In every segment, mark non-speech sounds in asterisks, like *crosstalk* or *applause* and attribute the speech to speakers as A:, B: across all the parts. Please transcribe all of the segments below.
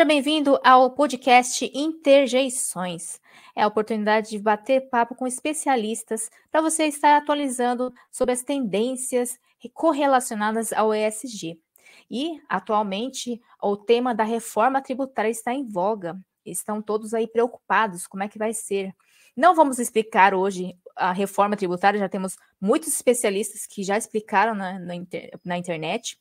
A: Seja bem-vindo ao podcast Interjeições. É a oportunidade de bater papo com especialistas para você estar atualizando sobre as tendências correlacionadas ao ESG. E, atualmente, o tema da reforma tributária está em voga. Estão todos aí preocupados, como é que vai ser? Não vamos explicar hoje a reforma tributária, já temos muitos especialistas que já explicaram na, na, inter, na internet,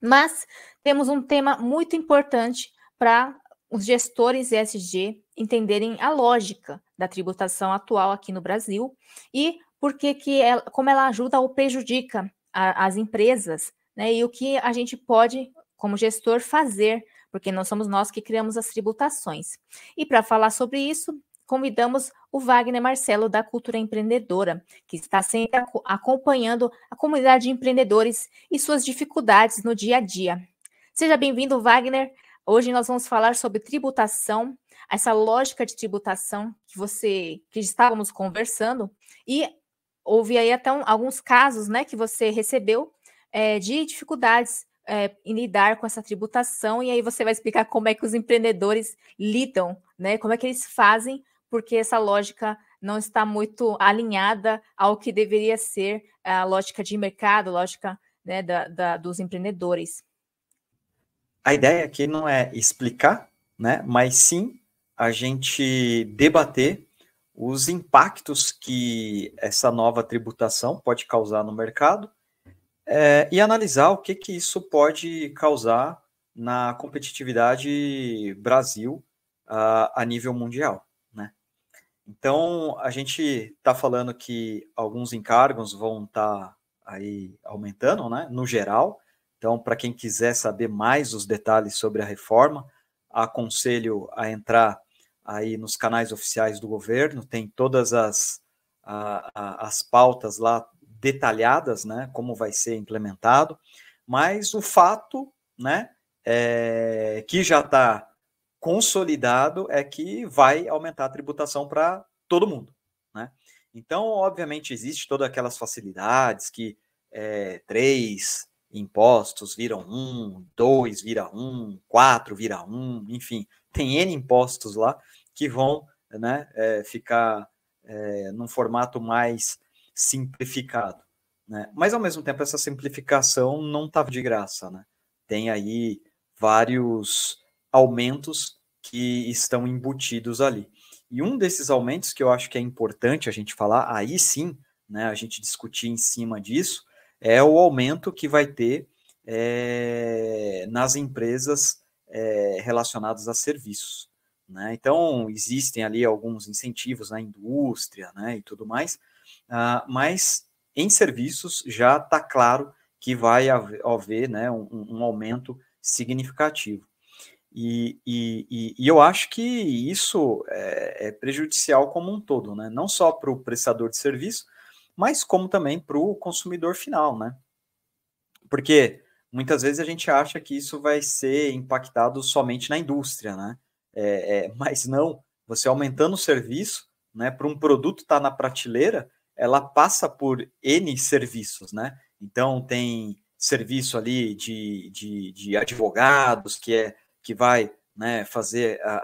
A: mas temos um tema muito importante para os gestores ESG entenderem a lógica da tributação atual aqui no Brasil e por que que ela, como ela ajuda ou prejudica a, as empresas, né? E o que a gente pode, como gestor, fazer, porque não somos nós que criamos as tributações. E para falar sobre isso, convidamos o Wagner Marcelo da Cultura Empreendedora, que está sempre acompanhando a comunidade de empreendedores e suas dificuldades no dia a dia. Seja bem-vindo, Wagner. Hoje nós vamos falar sobre tributação, essa lógica de tributação que você que estávamos conversando e houve aí até um, alguns casos, né, que você recebeu é, de dificuldades é, em lidar com essa tributação e aí você vai explicar como é que os empreendedores lidam, né, como é que eles fazem, porque essa lógica não está muito alinhada ao que deveria ser a lógica de mercado, lógica né, da, da, dos empreendedores
B: a ideia aqui não é explicar, né, mas sim a gente debater os impactos que essa nova tributação pode causar no mercado é, e analisar o que, que isso pode causar na competitividade Brasil a, a nível mundial. Né? Então, a gente está falando que alguns encargos vão estar tá aí aumentando, né, no geral, então, para quem quiser saber mais os detalhes sobre a reforma, aconselho a entrar aí nos canais oficiais do governo, tem todas as, a, a, as pautas lá detalhadas, né, como vai ser implementado, mas o fato, né, é, que já está consolidado é que vai aumentar a tributação para todo mundo, né? Então, obviamente, existe todas aquelas facilidades que é, três impostos viram um, dois vira um, quatro vira um, enfim, tem N impostos lá que vão né, é, ficar é, num formato mais simplificado. Né? Mas, ao mesmo tempo, essa simplificação não está de graça. Né? Tem aí vários aumentos que estão embutidos ali. E um desses aumentos que eu acho que é importante a gente falar, aí sim, né, a gente discutir em cima disso, é o aumento que vai ter é, nas empresas é, relacionadas a serviços. Né? Então, existem ali alguns incentivos na indústria né, e tudo mais, uh, mas em serviços já está claro que vai haver, haver né, um, um, aumento significativo. E, e, e, eu acho que isso é, é prejudicial como um todo, né? não só para o prestador de serviço, mas como também para o consumidor final, né? Porque muitas vezes a gente acha que isso vai ser impactado somente na indústria, né? É, é, *laughs* mas não, você aumentando o serviço, né? Para um produto estar tá na prateleira, ela passa por N serviços, né? Então tem serviço ali de, de, de advogados que é que vai né, fazer a,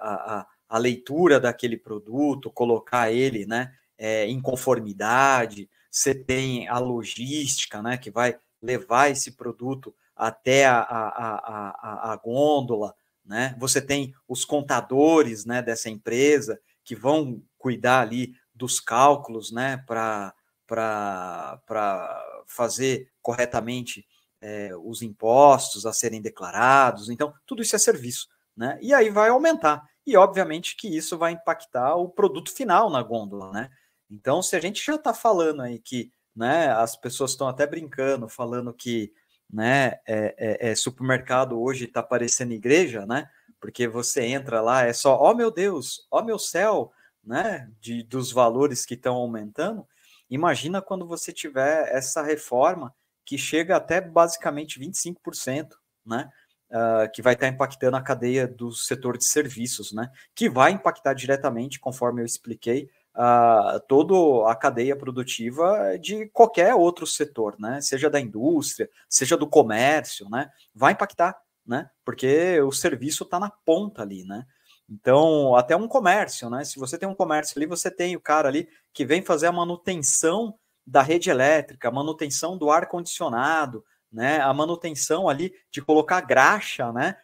B: a, a leitura daquele produto, colocar ele né, é, em conformidade, você tem a logística, né, que vai levar esse produto até a, a, a, a, gôndola, né? Você tem os contadores, né, dessa empresa que vão cuidar ali dos cálculos, né, para para fazer corretamente é, os impostos a serem declarados. Então, tudo isso é serviço, né? E aí vai aumentar. E obviamente que isso vai impactar o produto final na gôndola, né? Então, se a gente já está falando aí que né, as pessoas estão até brincando, falando que né, é, é, é supermercado hoje está parecendo igreja, né? Porque você entra lá, é só, ó oh, meu Deus, ó oh, meu céu, né? De, dos valores que estão aumentando. Imagina quando você tiver essa reforma que chega até basicamente 25%, né? Uh, que vai estar tá impactando a cadeia do setor de serviços, né? Que vai impactar diretamente, conforme eu expliquei, uh, toda a cadeia produtiva de qualquer outro setor, né? Seja da indústria, seja do comércio, né? Vai impactar, né? Porque o serviço está na ponta ali, né? Então, até um comércio, né? Se você tem um comércio ali, você tem o cara ali que vem fazer a manutenção da rede elétrica, a manutenção do ar condicionado, né? A manutenção ali de colocar graxa, né?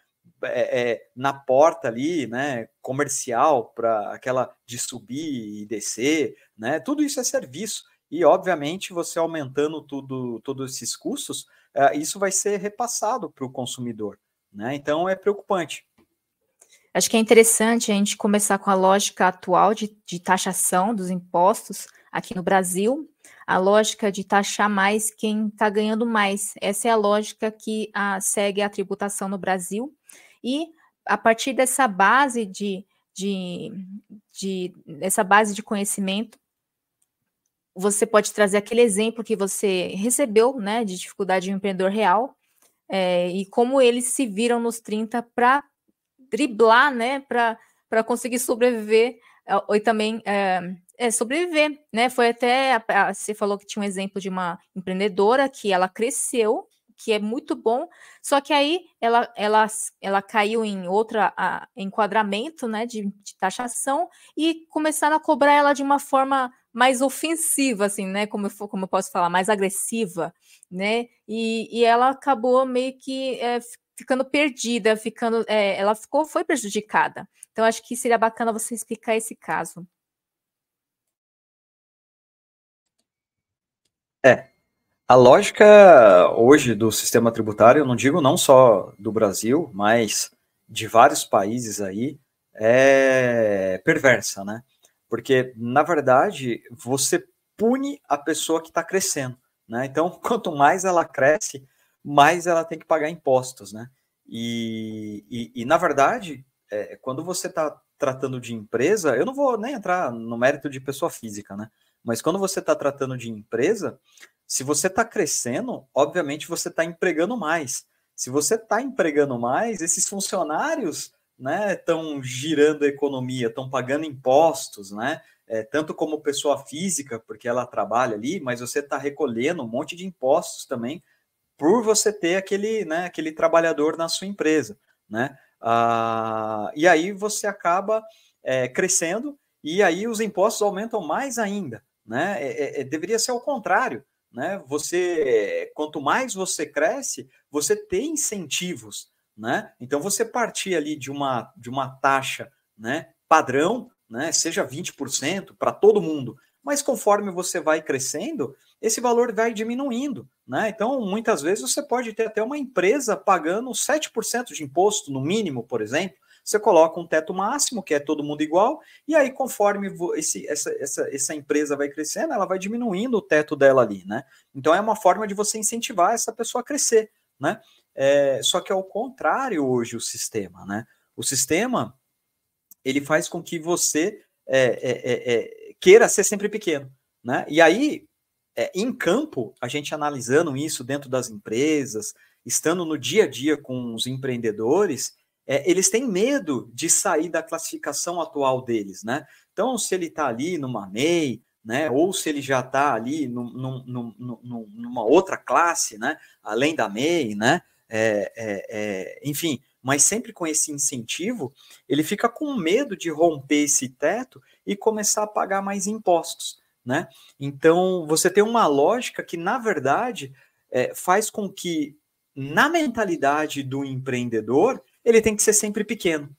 B: é, é, na porta ali, né, comercial para aquela de subir e descer, né, tudo isso é serviço. E, obviamente, você aumentando tudo, todos esses custos, é, isso vai ser repassado para o consumidor. Né? Então, é preocupante.
A: Acho que é interessante a gente começar com a lógica atual de, de taxação dos impostos aqui no Brasil, a lógica de taxar mais quem está ganhando mais. Essa é a lógica que a, ah, segue a tributação no Brasil e a partir dessa base de, de, de essa base de conhecimento, você pode trazer aquele exemplo que você recebeu, né, de dificuldade de um empreendedor real, é, e como eles se viram nos 30 para driblar, né, para conseguir sobreviver é, e também é, é, sobreviver, né? Foi até você falou que tinha um exemplo de uma empreendedora que ela cresceu que é muito bom, só que aí ela, ela, ela caiu em outro enquadramento né, de, de, taxação e começaram a cobrar ela de uma forma mais ofensiva, assim, né? Como eu, como eu posso falar, mais agressiva, né? E, e ela acabou meio que é, ficando perdida, ficando, é, ela ficou, foi prejudicada. Então, acho que seria bacana você explicar esse caso.
B: É, a lógica hoje do sistema tributário, eu não digo não só do Brasil, mas de vários países aí, é perversa, né? Porque, na verdade, você pune a pessoa que está crescendo, né? Então, *laughs* quanto mais ela cresce, mais ela tem que pagar impostos, né? E, e, e na verdade, é, quando você está tratando de empresa, eu não vou nem entrar no mérito de pessoa física, né? Mas quando você está tratando de empresa, se você está crescendo, obviamente você está empregando mais. Se você está empregando mais, esses funcionários estão né, girando a economia, estão pagando impostos, né? É, tanto como pessoa física, porque ela trabalha ali, mas você está recolhendo um monte de impostos também por você ter aquele, né, aquele trabalhador na sua empresa, né? Ah, e aí você acaba é, crescendo e aí os impostos aumentam mais ainda, né? É, é, é deveria ser o contrário né? Você, quanto mais você cresce, você tem incentivos, né? Então você partir ali de uma de uma taxa, né, padrão, né, seja 20% para todo mundo, mas conforme você vai crescendo, esse valor vai diminuindo, né? Então, muitas vezes você pode ter até uma empresa pagando 7% de imposto no mínimo, por exemplo, você coloca um teto máximo, que é todo mundo igual, e aí conforme esse, essa, essa, essa empresa vai crescendo, ela vai diminuindo o teto dela ali, né? Então é uma forma de você incentivar essa pessoa a crescer, né? É, só que é o contrário hoje o sistema, né? O sistema, ele faz com que você é, é, é, é queira ser sempre pequeno, né? E aí, é, em campo, a gente analisando isso dentro das empresas, estando no dia a dia com os empreendedores, é, eles têm medo de sair da classificação atual deles, né? Então, se ele está ali numa MEI, né, ou se ele já está ali num, num, num, numa outra classe, né, além da MEI, né, é, é, é, enfim, mas sempre com esse incentivo, ele fica com medo de romper esse teto e começar a pagar mais impostos, né? Então, você tem uma lógica que, na verdade, é, faz com que, na mentalidade do empreendedor, ele tem que ser sempre pequeno,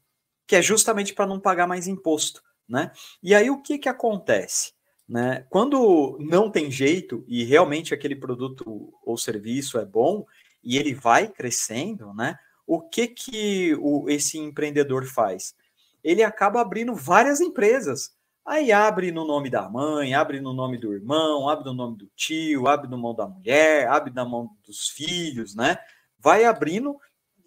B: que é justamente para não pagar mais imposto, né? E aí o que que acontece? Né? Quando não tem jeito e realmente aquele produto ou serviço é bom e ele vai crescendo, né? O que que o, esse empreendedor faz? Ele acaba abrindo várias empresas. Aí abre no nome da mãe, abre no nome do irmão, abre no nome do tio, abre no mão da mulher, abre na mão dos filhos, né? Vai abrindo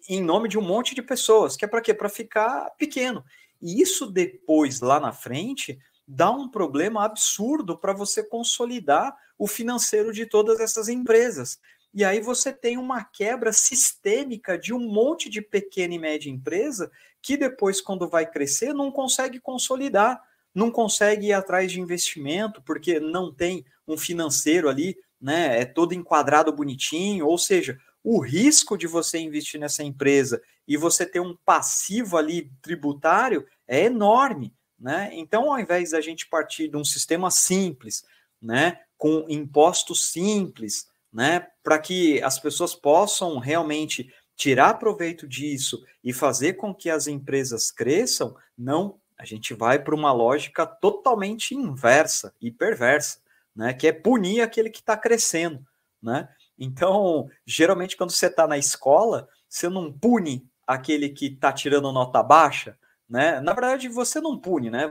B: em nome de um monte de pessoas, que é para quê? Para ficar pequeno. E isso depois, lá na frente, dá um problema absurdo para você consolidar o financeiro de todas essas empresas. E aí você tem uma quebra sistêmica de um monte de pequena e média empresa que depois, quando vai crescer, não consegue consolidar, não consegue ir atrás de investimento, porque não tem um financeiro ali, né? É todo enquadrado bonitinho, ou seja, o risco de você investir nessa empresa e você ter um passivo ali tributário é enorme, né? Então, ao invés da gente partir de um sistema simples, né, com impostos simples, né, para que as pessoas possam realmente tirar proveito disso e fazer com que as empresas cresçam, não, a gente vai para uma lógica totalmente inversa e perversa, né, que é punir aquele que está crescendo, né? Então, geralmente, quando você está na escola, você não pune aquele que está tirando nota baixa, né? Na verdade, você não pune, né?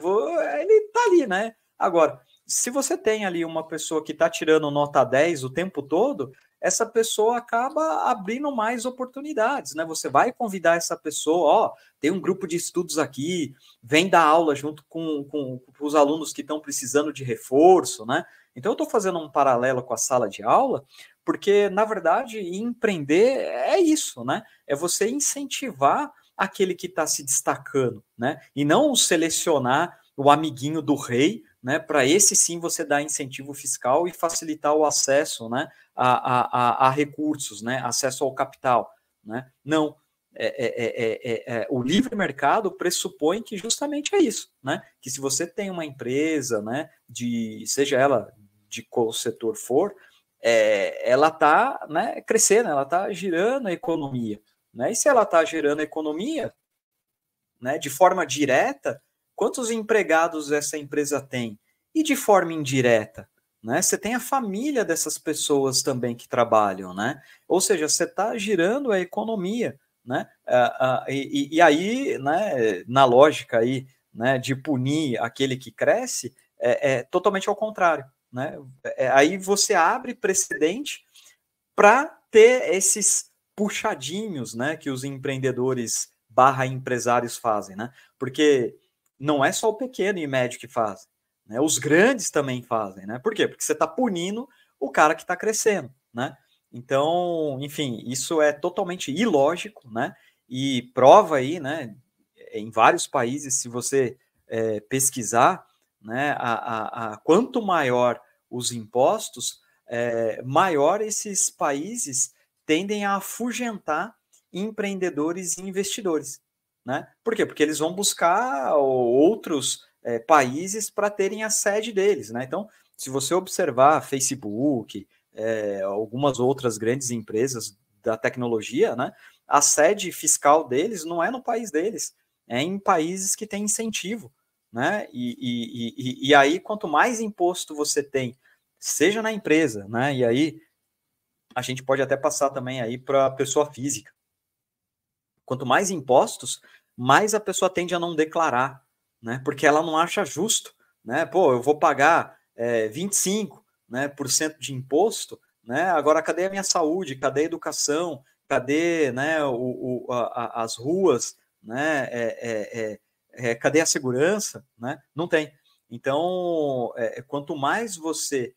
B: Ele está ali, né? Agora, se você tem ali uma pessoa que está tirando nota 10 o tempo todo, essa pessoa acaba abrindo mais oportunidades, né? Você vai convidar essa pessoa, ó, tem um grupo de estudos aqui, vem dar aula junto com, com, com os alunos que estão precisando de reforço, né? Então eu estou fazendo um paralelo com a sala de aula, porque, na verdade, empreender é isso, né? É você incentivar aquele que está se destacando, né? E não selecionar o amiguinho do rei, né? Para esse sim você dar incentivo fiscal e facilitar o acesso, né? A, a, a, recursos, né? Acesso ao capital, né? Não. É é é, é, é, é, o livre mercado pressupõe que justamente é isso, né? Que se você tem uma empresa, né? De seja ela de qual setor for, é, ela está né, crescendo, ela está girando a economia. Né? E se ela está gerando a economia né, de forma direta, quantos empregados essa empresa tem? E de forma indireta? Né? Você tem a família dessas pessoas também que trabalham, né? Ou seja, você está girando a economia, né? Ah, ah, e, e, aí, né, na lógica aí, né, de punir aquele que cresce, é, é totalmente ao contrário, né? É, aí você abre precedente para ter esses puxadinhos né, que os empreendedores barra empresários fazem, né? Porque não é só o pequeno e médio que fazem, né? Os grandes também fazem, né? Por quê? Porque você está punindo o cara que está crescendo, né? Então, enfim, isso é totalmente ilógico, né? E prova aí, né? Em vários países, se você é, pesquisar, né? A, a, a quanto maior os impostos, é, maior esses países tendem a afugentar empreendedores e investidores. Né? Por quê? Porque eles vão buscar outros é, países para terem a sede deles. Né? Então, se você observar Facebook, é, algumas outras grandes empresas da tecnologia, né, a sede fiscal deles não é no país deles, é em países que têm incentivo né? E, e, e, e aí, quanto mais imposto você tem, seja na empresa, né? E aí a gente pode até passar também aí para a pessoa física. Quanto mais impostos, mais a pessoa tende a não declarar, né? Porque ela não acha justo, né? Pô, eu vou pagar é, 25 né, por cento de imposto, né? Agora, cadê a minha saúde? Cadê a educação? Cadê né, o, o a, as ruas? Né? É, é, é é, cadê a segurança? Né? Não tem. Então, é, é, quanto mais você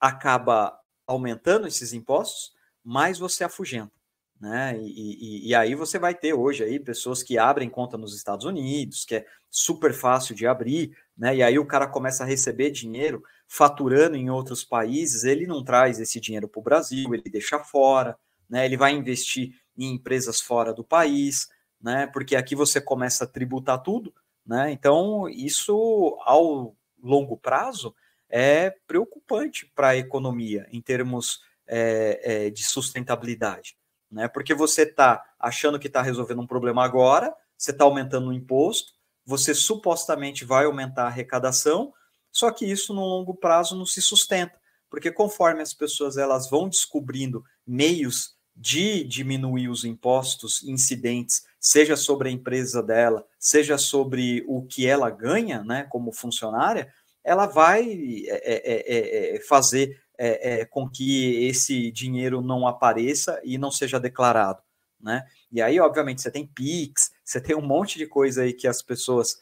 B: acaba aumentando esses impostos, mais você afugenta. Né? E, e, e, aí você vai ter hoje aí pessoas que abrem conta nos Estados Unidos, que é super fácil de abrir, né? E aí o cara começa a receber dinheiro faturando em outros países, ele não traz esse dinheiro para o Brasil, ele deixa fora, né? Ele vai investir em empresas fora do país, né? Porque aqui você começa a tributar tudo, né? Então, isso ao longo prazo é preocupante para a economia em termos é, é, de sustentabilidade, né? Porque você está achando que está resolvendo um problema agora, você está aumentando o imposto, você supostamente vai aumentar a arrecadação, só que isso no longo prazo não se sustenta, porque conforme as pessoas elas vão descobrindo meios de diminuir os impostos incidentes seja sobre a empresa dela, seja sobre o que ela ganha né, como funcionária, ela vai é, é, é, é, é fazer é, com que esse dinheiro não apareça e não seja declarado. Né? E aí, obviamente, você tem PIX, você tem um monte de coisa aí que as pessoas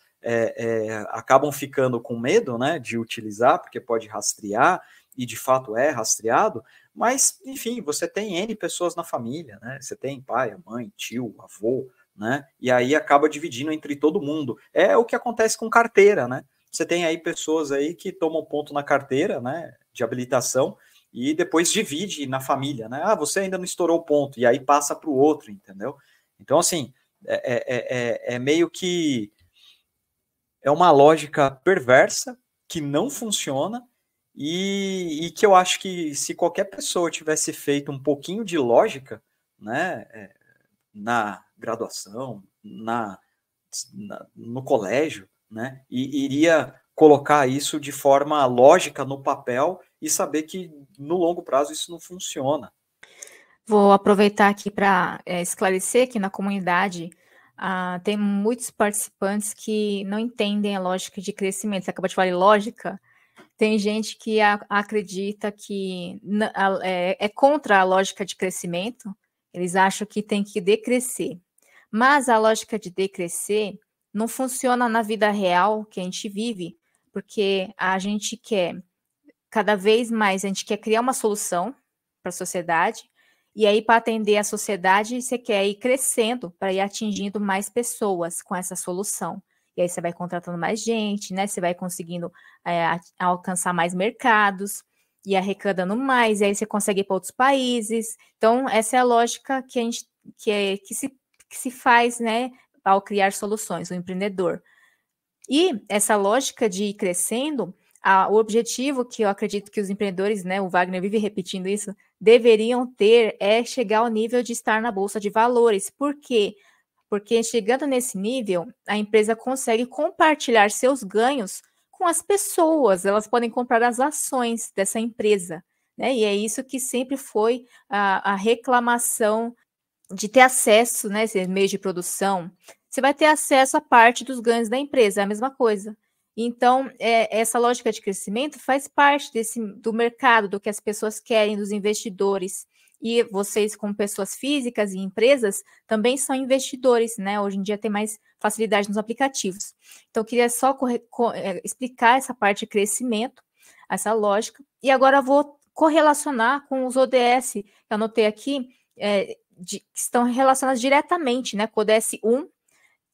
B: acabam ficando com medo né, de utilizar, porque pode rastrear, e de fato é rastreado, mas enfim, você tem N pessoas na família, né? Você tem pai, mãe, tio, avô, né? E aí acaba dividindo entre todo mundo. É o que acontece com carteira, né? Você tem aí pessoas aí que tomam ponto na carteira, né, de habilitação e depois divide na família, né? Ah, você ainda não estourou o ponto e aí passa para o outro, entendeu? Então assim é, é, é, é, é meio que é uma lógica perversa que não funciona e, e, que eu acho que se qualquer pessoa tivesse feito um pouquinho de lógica, né, é, na, graduação, na, na no colégio, né? E iria colocar isso de forma lógica no papel e saber que no longo prazo isso não funciona.
A: Vou aproveitar aqui para é, esclarecer que na comunidade ah, tem muitos participantes que não entendem a lógica de crescimento. Você acaba de falar em lógica. Tem gente que a, acredita que a, é, é contra a lógica de crescimento. Eles acham que tem que decrescer. Mas a lógica de decrescer não funciona na vida real que a gente vive, porque a gente quer cada vez mais, a gente quer criar uma solução para a sociedade, e aí para atender a sociedade, você quer ir crescendo para ir atingindo mais pessoas com essa solução. E aí você vai contratando mais gente, né? Você vai conseguindo é, alcançar mais mercados e arrecadando mais, e aí você consegue ir para outros países. Então, essa é a lógica que a gente que, é, que se que se faz, né, ao criar soluções, o empreendedor. E essa lógica de ir crescendo, a, o objetivo que eu acredito que os empreendedores, né, o Wagner vive repetindo isso, deveriam ter é chegar ao nível de estar na bolsa de valores. Por quê? Porque chegando nesse nível, a empresa consegue compartilhar seus ganhos com as pessoas, elas podem comprar as ações dessa empresa. Né? E é isso que sempre foi a, a reclamação de ter acesso, né, esse meio de produção, você vai ter acesso a parte dos ganhos da empresa, é a mesma coisa. Então, é, essa lógica de crescimento faz parte desse, do mercado, do que as pessoas querem, dos investidores. E vocês, como pessoas físicas e empresas, também são investidores, né? Hoje em dia tem mais facilidade nos aplicativos. Então, eu queria só corre, co, é, explicar essa parte de crescimento, essa lógica. E agora vou correlacionar com os ODS. Eu anotei aqui, é, de, que estão relacionadas diretamente, né? ds 1,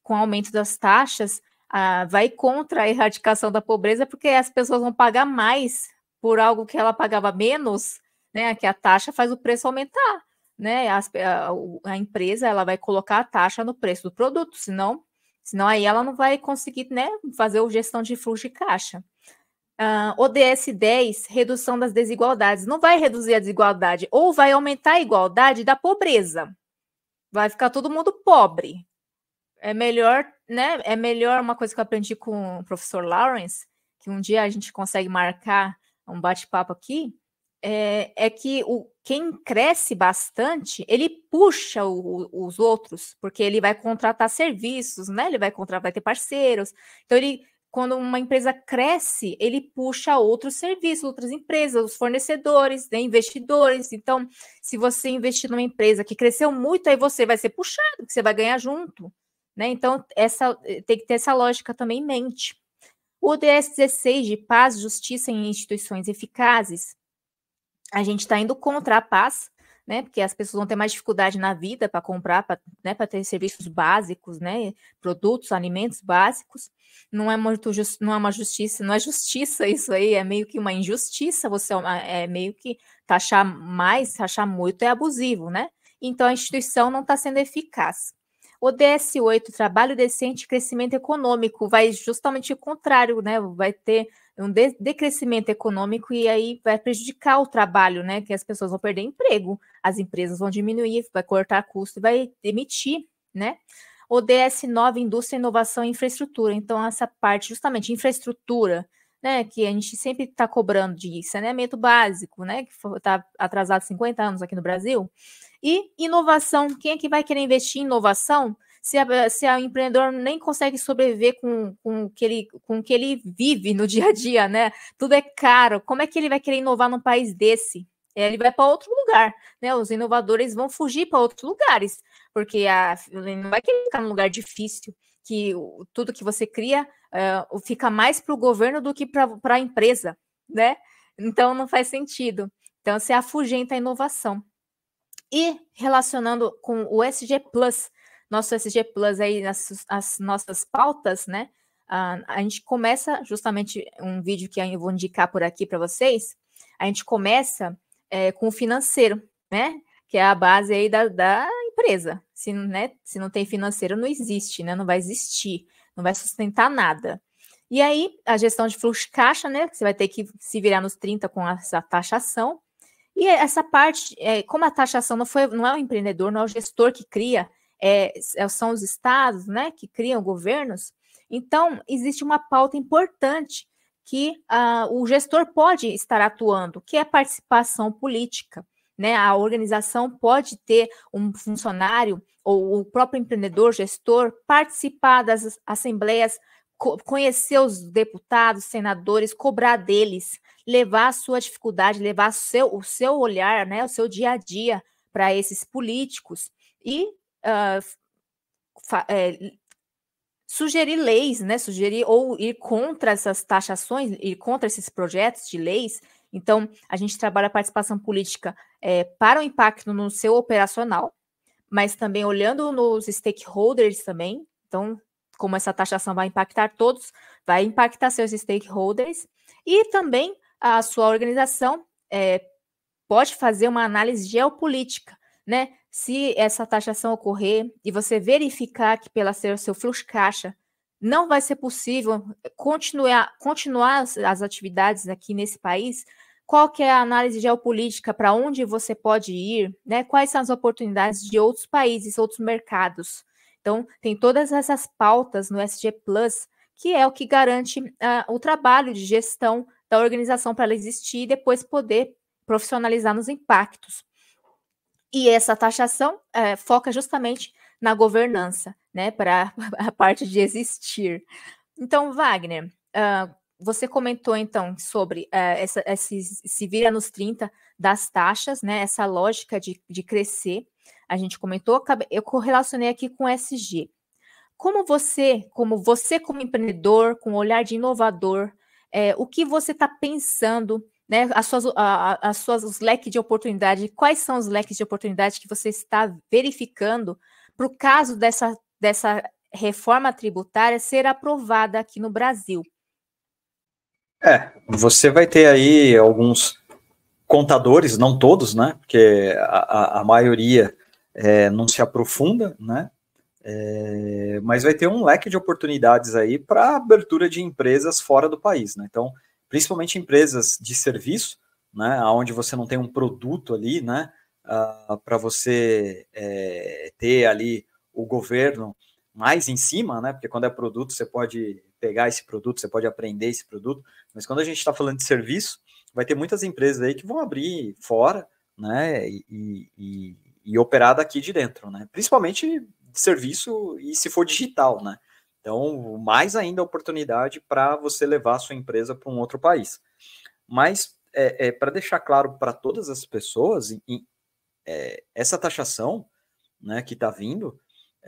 A: com o aumento das taxas, ah, vai contra a erradicação da pobreza, porque as pessoas vão pagar mais por algo que ela pagava menos, né? Que a taxa faz o preço aumentar, né? As, a, a, empresa ela vai colocar a taxa no preço do produto, senão, senão aí ela não vai conseguir, né? Fazer o gestão de fluxo de caixa. Uh, ODS 10, redução das desigualdades. Não vai reduzir a desigualdade, ou vai aumentar a igualdade da pobreza. Vai ficar todo mundo pobre. É melhor, né? É melhor uma coisa que eu aprendi com o professor Lawrence, que um dia a gente consegue marcar um bate-papo aqui, é, é, que o, quem cresce bastante, ele puxa o, o, os outros, porque ele vai contratar serviços, né? Ele vai contratar, vai ter parceiros. Então ele quando uma empresa cresce, ele puxa outros serviços, outras empresas, os fornecedores, né, investidores. Então, se você investir numa empresa que cresceu muito, aí você vai ser puxado, você vai ganhar junto. Né? Então, essa, eh, tem que ter essa lógica também em mente. O DS 16 de paz, justiça em instituições eficazes, a gente está indo contra a paz, né? Porque as pessoas vão ter mais dificuldade na vida para comprar, para né, ter serviços básicos, né? Produtos, alimentos básicos. Não é muito just, não é uma justiça, não é justiça isso aí, é meio que uma injustiça. Você é, é meio que taxar mais, taxar muito é abusivo, né? Então a instituição não está sendo eficaz o DS 8, trabalho decente e crescimento econômico, vai justamente o contrário, né? Vai ter um decrescimento econômico e aí vai prejudicar o trabalho, né? Que as pessoas vão perder emprego, as empresas vão diminuir, vai cortar custo e vai demitir, né? o DS 9, indústria, inovação e infraestrutura. Então, essa parte, justamente, infraestrutura, né, que a gente sempre está cobrando de saneamento básico, né, que está atrasado 50 anos aqui no Brasil, e inovação. Quem é que vai querer investir em inovação se a, se a empreendedor nem consegue sobreviver com, com, o que ele, com o que ele vive no *laughs* dia a dia, né? Tudo é caro. Como é que ele vai querer inovar num país desse? É, ele vai para outro lugar, né? Os inovadores vão fugir para outros lugares, porque a, ele não vai querer ficar num lugar difícil que tudo que você cria uh, fica mais para o governo do que para a empresa, né? Então não faz sentido. Então você afugenta a inovação. E relacionando com o SG Plus, nosso SG Plus aí nas, as nossas pautas, né? Uh, a gente começa justamente um vídeo que eu vou indicar por aqui para vocês. A gente começa é, com o financeiro, né? Que é a base aí da, da empresa, se, né, se não tem financeiro, não existe, né? Não vai existir, não vai sustentar nada. E aí, a gestão de fluxo de caixa, né? Você vai ter que se virar nos 30 com essa taxação. E essa parte, é, como a taxação não, foi, não é o empreendedor, não é o gestor que cria, é, é são os estados né, que criam governos. Então, existe uma pauta importante que uh, o gestor pode estar atuando, que é participação política né? A organização pode ter um funcionário ou o próprio empreendedor, gestor, participar das assembleias, co conhecer os deputados, senadores, cobrar deles, levar a sua dificuldade, levar seu, o seu olhar, né? O seu dia a dia para esses políticos e uh, é, sugerir leis, né? Sugerir ou ir contra essas taxações, ir contra esses projetos de leis então, a gente trabalha a participação política é, para o impacto no seu operacional, mas também olhando nos stakeholders também. Então, como essa taxação vai impactar todos, vai impactar seus stakeholders e também a sua organização é, pode fazer uma análise geopolítica, né? Se essa taxação ocorrer e você verificar que pela o seu fluxo de caixa não vai ser possível eh, continuar, continuar as, as atividades aqui nesse país, qual que é a análise geopolítica, para onde você pode ir, né? quais são as oportunidades de outros países, outros mercados. Então, tem todas essas pautas no SG Plus, que é o que garante uh, o trabalho de gestão da organização para ela existir e depois poder profissionalizar nos impactos. E essa taxação eh, foca justamente na governança né, para *laughs* a parte de existir. Então, Wagner, uh, você comentou então sobre uh, essa, esse, se vira nos 30 das taxas, né? Essa lógica de, de crescer. A gente comentou, eu correlacionei aqui com SG. Como você, como você como empreendedor, com olhar de inovador, é, o que você está pensando, né? As suas, a, as suas os leques de oportunidade, quais são os leques de oportunidade que você está verificando para o caso dessa dessa reforma tributária ser aprovada aqui no Brasil.
B: É, você vai ter aí alguns contadores, não todos, né? Porque a, a maioria é, não se aprofunda, né? É, mas vai ter um leque de oportunidades aí para abertura de empresas fora do país, né? Então, principalmente empresas de serviço, né? Onde você não tem um produto ali, né? Ah, para você é, ter ali o governo mais em cima, né? Porque quando é produto, você pode pegar esse produto, você pode aprender esse produto, mas quando a gente está falando de serviço, vai ter muitas empresas aí que vão abrir fora, né? E, e, e operar daqui de dentro, né? Principalmente de serviço e se for digital, né? Então, mais ainda a oportunidade para você levar a sua empresa para um outro país. Mas, é, é para deixar claro para todas as pessoas, é, essa taxação né, que está vindo,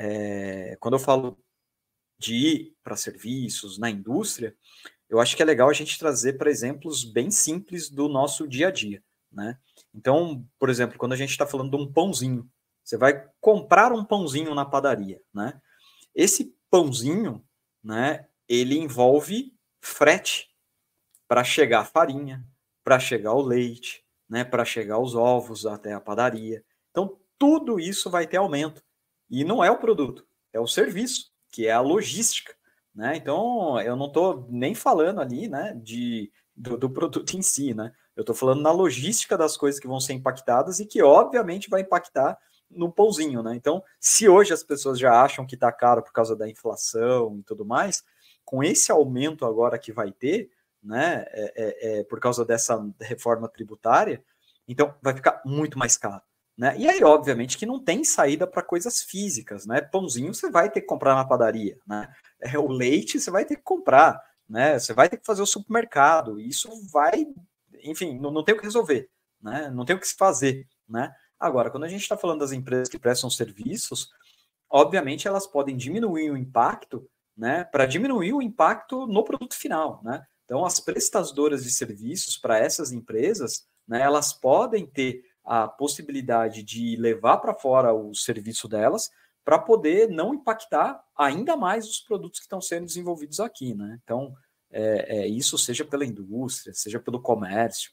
B: é, quando eu falo de ir para serviços na indústria, eu acho que é legal a gente trazer para exemplos bem simples do nosso dia a dia, né? Então, por exemplo, quando a gente está falando de um pãozinho, você vai comprar um pãozinho na padaria, né? Esse pãozinho, né? Ele envolve frete para chegar a farinha, para chegar o leite, né? Para chegar os ovos até a padaria. Então, tudo isso vai ter aumento. E não é o produto, é o serviço, que é a logística. Né? Então, eu não estou nem falando ali né, de, do, do produto em si, né? Eu estou falando na logística das coisas que vão ser impactadas e que, obviamente, vai impactar no pãozinho, né? Então, se hoje as pessoas já acham que está caro por causa da inflação e tudo mais, com esse aumento agora que vai ter, né, é, é, é, por causa dessa reforma tributária, então vai ficar muito mais caro. Né? E aí, obviamente, que não tem saída para coisas físicas, né? Pãozinho você vai ter que comprar na padaria, né? É, o leite você vai ter que comprar, né? Você vai ter que fazer o supermercado. Isso vai, enfim, não, não tem o que resolver, né? Não tem o que se fazer, né? Agora, quando a gente está falando das empresas que prestam serviços, obviamente elas podem diminuir o impacto, né? Para diminuir o impacto no produto final, né? Então, as prestadoras de serviços para essas empresas, né? Elas podem ter a possibilidade de levar para fora o serviço delas para poder não impactar ainda mais os produtos que estão sendo desenvolvidos aqui, né? Então, é, é, isso seja pela indústria, seja pelo comércio,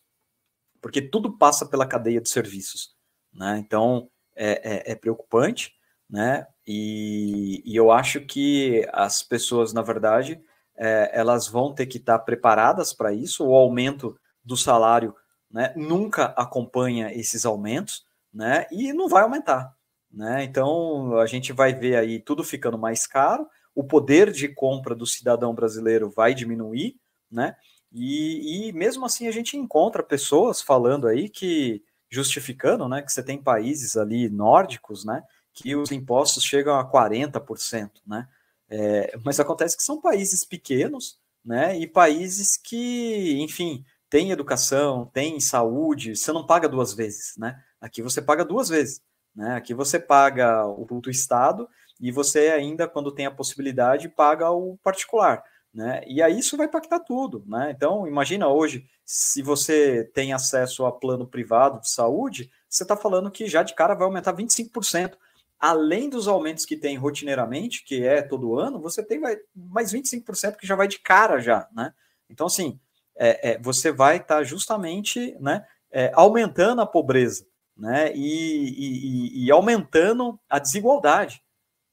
B: porque tudo passa pela cadeia de serviços, né? Então, é, é, é preocupante, né? E, e, eu acho que as pessoas, na verdade, é, elas vão ter que estar preparadas para isso. O aumento do salário né, nunca acompanha esses aumentos, né, e não vai aumentar, né? Então a gente vai ver aí tudo ficando mais caro, o poder de compra do cidadão brasileiro vai diminuir, né? E, e mesmo assim a gente encontra pessoas falando aí que justificando, né, que você tem países ali nórdicos, né, que os impostos chegam a 40%, né? É, mas acontece que são países pequenos, né, e países que, enfim, tem educação, tem saúde, você não paga duas vezes, né? Aqui você paga duas vezes, né? Aqui você paga o do Estado e você ainda, quando tem a possibilidade, paga o particular, né? E aí isso vai impactar tudo, né? Então, imagina hoje, se você tem acesso a plano privado de saúde, você está falando que já de cara vai aumentar 25%. Além dos aumentos que tem rotineiramente, que é todo ano, você tem mais 25% que já vai de cara já, né? Então, assim, é, é, você vai estar tá justamente né, é, aumentando a pobreza né, e, e, e, aumentando a desigualdade.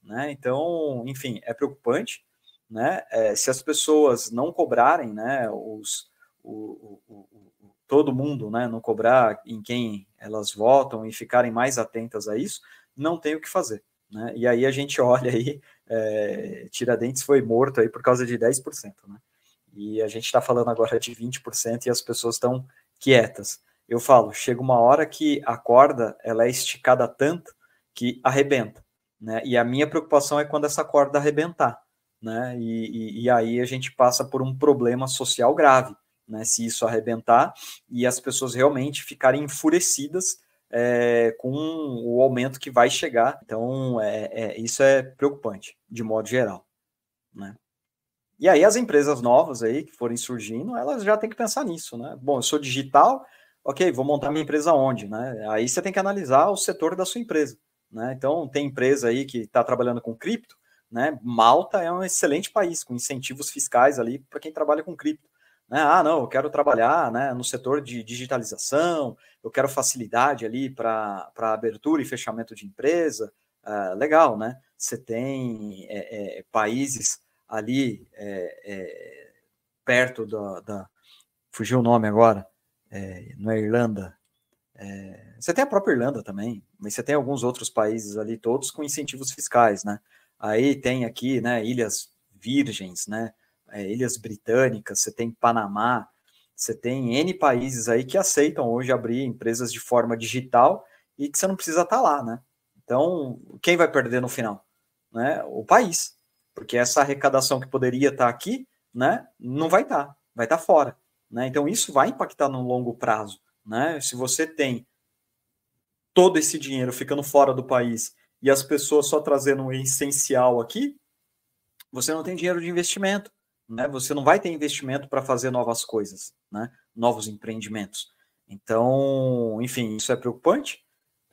B: Né? Então, enfim, é preocupante. Né? É, se as pessoas não cobrarem, né, os, o, o, o, todo mundo né, não cobrar em quem elas votam e ficarem mais atentas a isso, não tem o que fazer. Né? E aí a gente *laughs* olha aí, é, Tiradentes foi morto aí por causa de 10%. Né? E a gente está falando agora de 20% e as pessoas estão quietas. Eu falo, chega uma hora que a corda ela é esticada tanto que arrebenta. Né? E a minha preocupação é quando essa corda arrebentar. Né? E, e, e aí a gente passa por um problema social grave, né? se isso arrebentar e as pessoas realmente ficarem enfurecidas é, com o aumento que vai chegar. Então, é, é, isso é preocupante, de modo geral. Né? E aí as empresas novas aí que forem surgindo, elas já têm que pensar nisso, né? Bom, eu sou digital, ok, vou montar minha empresa onde, né? Aí você tem que analisar o setor da sua empresa, né? Então tem empresa aí que está trabalhando com cripto, né? Malta é um excelente país com incentivos fiscais ali para quem trabalha com cripto. Né? Ah, não, eu quero trabalhar né, no setor de digitalização, eu quero facilidade ali para abertura e fechamento de empresa. Ah, legal, né? Você tem é, é, países ali é, é, perto da, da, Fugiu o nome agora, é, na é Irlanda. É, você tem a própria Irlanda também, mas você tem alguns outros países ali, todos com incentivos fiscais, né? Aí tem aqui, né, Ilhas Virgens, né? É, Ilhas Britânicas, você tem Panamá, você tem N países aí que aceitam hoje abrir empresas de forma digital e que você não precisa estar tá lá, né? Então, quem vai perder no final? Né? O país porque essa arrecadação que poderia estar aqui, né, não vai estar, vai estar fora. Né? Então, isso vai impactar no longo prazo. Né? Se você tem todo esse dinheiro ficando fora do país e as pessoas só trazendo o essencial aqui, você não tem dinheiro de investimento. Né? Você não vai ter investimento para fazer novas coisas, né? novos empreendimentos. Então, enfim, isso é preocupante.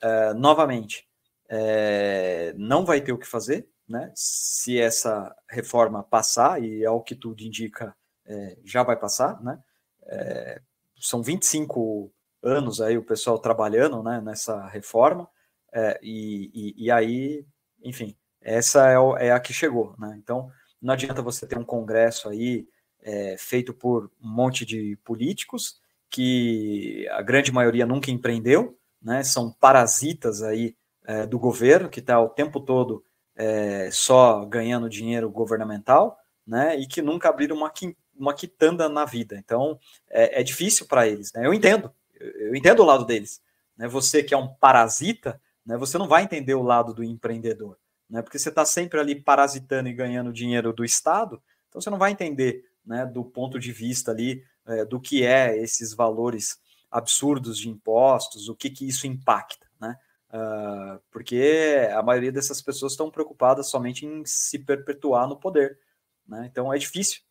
B: É, novamente, é, não vai ter o que fazer, né? Se essa reforma passar, e ao é que tudo indica, é, já vai passar, né? É, são 25 anos aí o pessoal trabalhando né, nessa reforma, é, e, e, e, aí, enfim, essa é, o, é, a que chegou, né? Então, não adianta você ter um congresso aí é, feito por um monte de políticos que a grande maioria nunca empreendeu, né? São parasitas aí é, do governo que está o tempo todo é, só ganhando dinheiro governamental, né, e que nunca abriram uma, uma quitanda na vida. Então, é, é difícil para eles. Né? Eu entendo, eu entendo o lado deles. Né? Você que é um parasita, né, você não vai entender o lado do empreendedor, né, porque você está sempre ali parasitando e ganhando dinheiro do Estado, então você não vai entender né, do ponto de vista ali é, do que é esses valores absurdos de impostos, o que, que isso impacta. Uh, porque a maioria dessas pessoas estão preocupadas somente em se perpetuar no poder. Né? Então é difícil.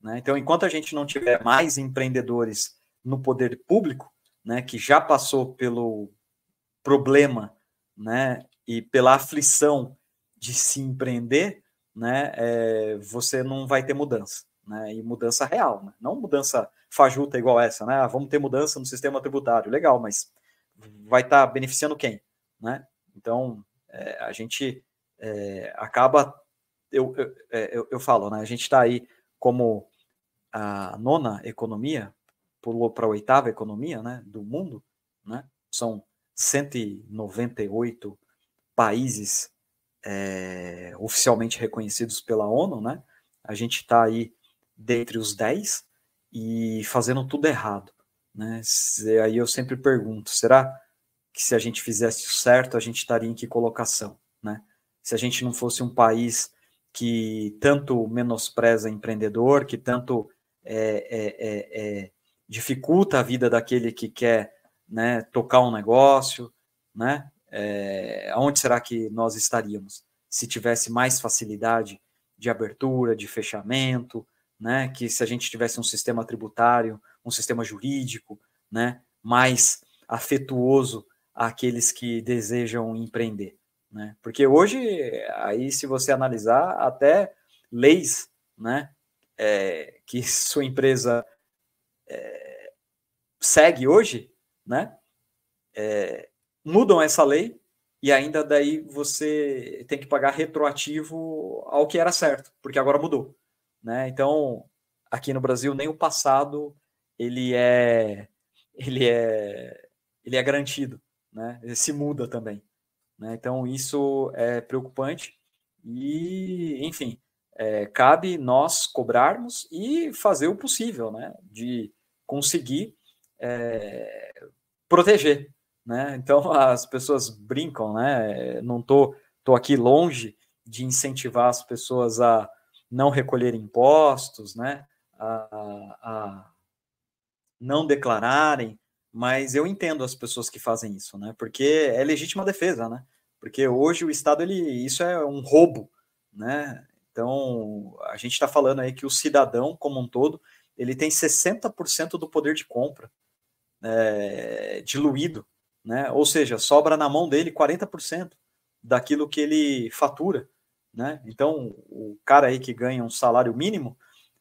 B: Né? Então, enquanto a gente não tiver mais empreendedores no poder público, né, que já passou pelo problema né, e pela aflição de se empreender, né, é, você não vai ter mudança. Né? E mudança real, não mudança fajuta igual essa. Ah, vamos ter mudança no sistema tributário. Legal, mas vai estar tá beneficiando quem? né? Então, é, a gente é, acaba, eu, eu, é, eu, eu, falo, né? A gente está aí como a nona economia, pulou para a oitava economia, né? Do mundo, né? São 198 países é, oficialmente reconhecidos pela ONU, né? A gente está aí dentre os 10 e fazendo tudo errado, né? aí eu sempre pergunto, será que se a gente fizesse o certo, a gente estaria em que colocação, né? Se a gente não fosse um país que tanto menospreza empreendedor, que tanto é, é, é, é dificulta a vida daquele que quer né, tocar um negócio, né? É, aonde será que nós estaríamos se tivesse mais facilidade de abertura, de fechamento, né? Que se a gente tivesse um sistema tributário, um sistema jurídico, né? Mais afetuoso aqueles que desejam empreender. Né? Porque hoje, aí se você analisar, até leis né, é, que *laughs* sua empresa é, segue hoje, né, é, mudam essa lei e ainda daí você tem que pagar retroativo ao que era certo, porque agora mudou. Né? Então, aqui no Brasil, nem o passado ele é *laughs* ele é ele é garantido, né, se muda também. Né? Então, isso é preocupante e, enfim, é, cabe nós cobrarmos e fazer o possível né, de conseguir é, proteger. Né? Então, *laughs* as pessoas brincam, né? não estou tô, tô aqui longe de incentivar as pessoas a não recolher impostos, né? a, a, a não declararem, mas eu entendo as pessoas que fazem isso, né? Porque é legítima defesa, né? Porque hoje o Estado, ele, isso é um roubo, né? Então, a gente está falando aí que o cidadão, como um todo, ele tem 60% do poder de compra é, diluído, né? Ou seja, sobra na mão dele 40% daquilo que ele fatura, né? Então, o cara aí que ganha um salário mínimo,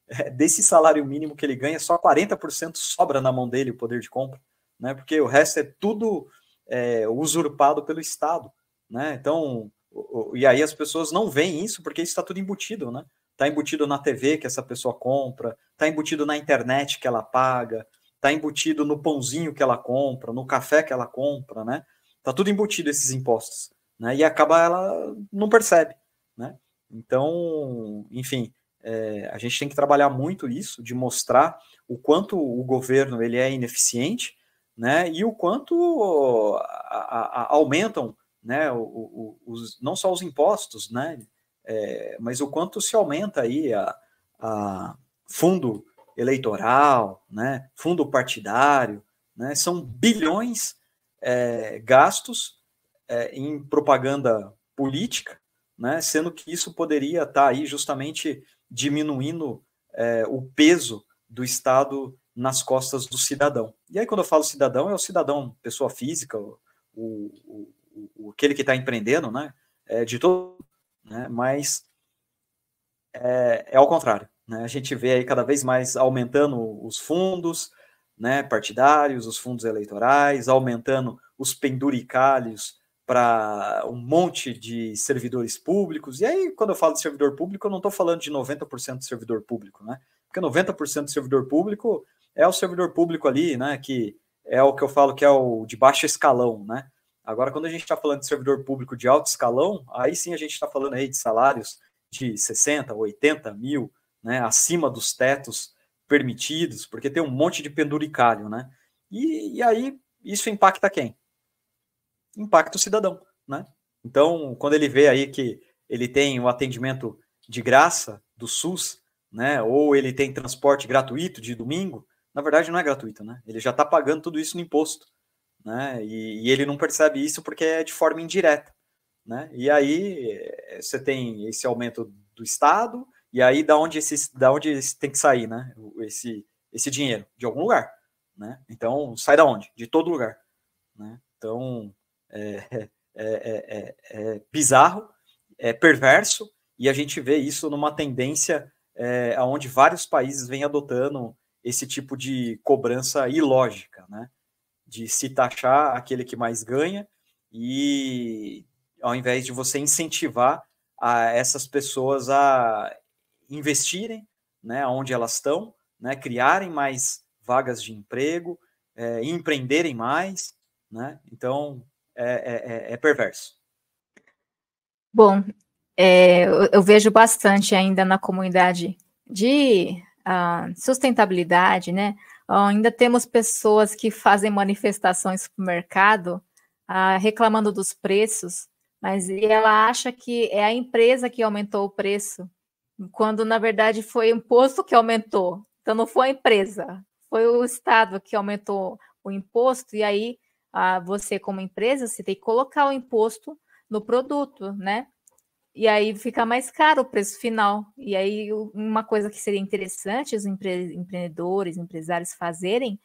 B: *laughs* desse salário mínimo que ele ganha, só 40% sobra na mão dele o poder de compra né? Porque o resto é tudo é, usurpado pelo Estado, né? Então, o, o, e aí as pessoas não veem isso porque isso está tudo embutido, né? Está embutido na TV que essa pessoa compra, está embutido na internet que ela paga, está embutido no pãozinho que ela compra, no café que ela compra, né? Está tudo embutido esses impostos, né? E acaba ela não percebe, né? Então, enfim, é, a gente tem que trabalhar muito isso, de mostrar o quanto o governo ele é ineficiente né? E o quanto a, a, aumentam, né? O, o, os, não só os impostos, né? É, mas o quanto se aumenta aí a, a fundo eleitoral, né? Fundo partidário, né? São bilhões é, gastos é, em propaganda política, né? Sendo que isso poderia estar tá aí justamente diminuindo é, o peso do Estado nas costas do cidadão. E aí, quando eu falo cidadão, é o cidadão, pessoa física, o, o, o aquele que está empreendendo, né? É, de todo, né? Mas é, é ao contrário. Né? A gente vê aí cada vez mais aumentando os fundos né, partidários, os fundos eleitorais, aumentando os penduricalhos para um monte de servidores públicos. E aí, quando eu falo de servidor público, eu não estou falando de 90% de servidor público, né? Porque 90% do servidor público é o servidor público ali, né, que é o que eu falo que é o de baixo escalão, né? Agora, quando a gente está falando de servidor público de alto escalão, aí sim a gente está falando aí de salários de 60, 80 mil, né, acima dos tetos permitidos, porque tem um monte de penduricalho, né? E, e aí isso impacta quem? Impacta o cidadão, né? Então, quando ele vê aí que ele tem o um atendimento de graça do SUS, né, ou ele tem transporte gratuito de domingo, na verdade não é gratuita, né? Ele já está pagando tudo isso no imposto, né? E, e, ele não percebe isso porque é de forma indireta, né? E aí você tem esse aumento do Estado e aí da onde esse, da onde tem que sair, né? Esse, esse dinheiro de algum lugar, né? Então sai da onde? De todo lugar, né? Então é, é, é, é bizarro, é perverso e a gente vê isso numa tendência é, onde vários países vêm adotando esse tipo de cobrança ilógica, né? De se taxar aquele que mais ganha e ao invés de você incentivar a essas pessoas a investirem, né, onde elas estão, né, criarem mais vagas de emprego, é, empreenderem mais, né? Então é, é, é, é perverso.
A: Bom, é, eu, eu vejo bastante ainda na comunidade de sustentabilidade, né? ainda temos pessoas que fazem manifestações para o mercado uh, reclamando dos preços, mas ela acha que é a empresa que aumentou o preço, quando na verdade foi o imposto que aumentou. Então não foi a empresa, foi o Estado que aumentou o imposto, e aí você, como empresa, você tem que colocar o imposto no produto, né? e aí fica mais caro o preço final. E aí, uma coisa que seria interessante os empre empreendedores, empresários fazerem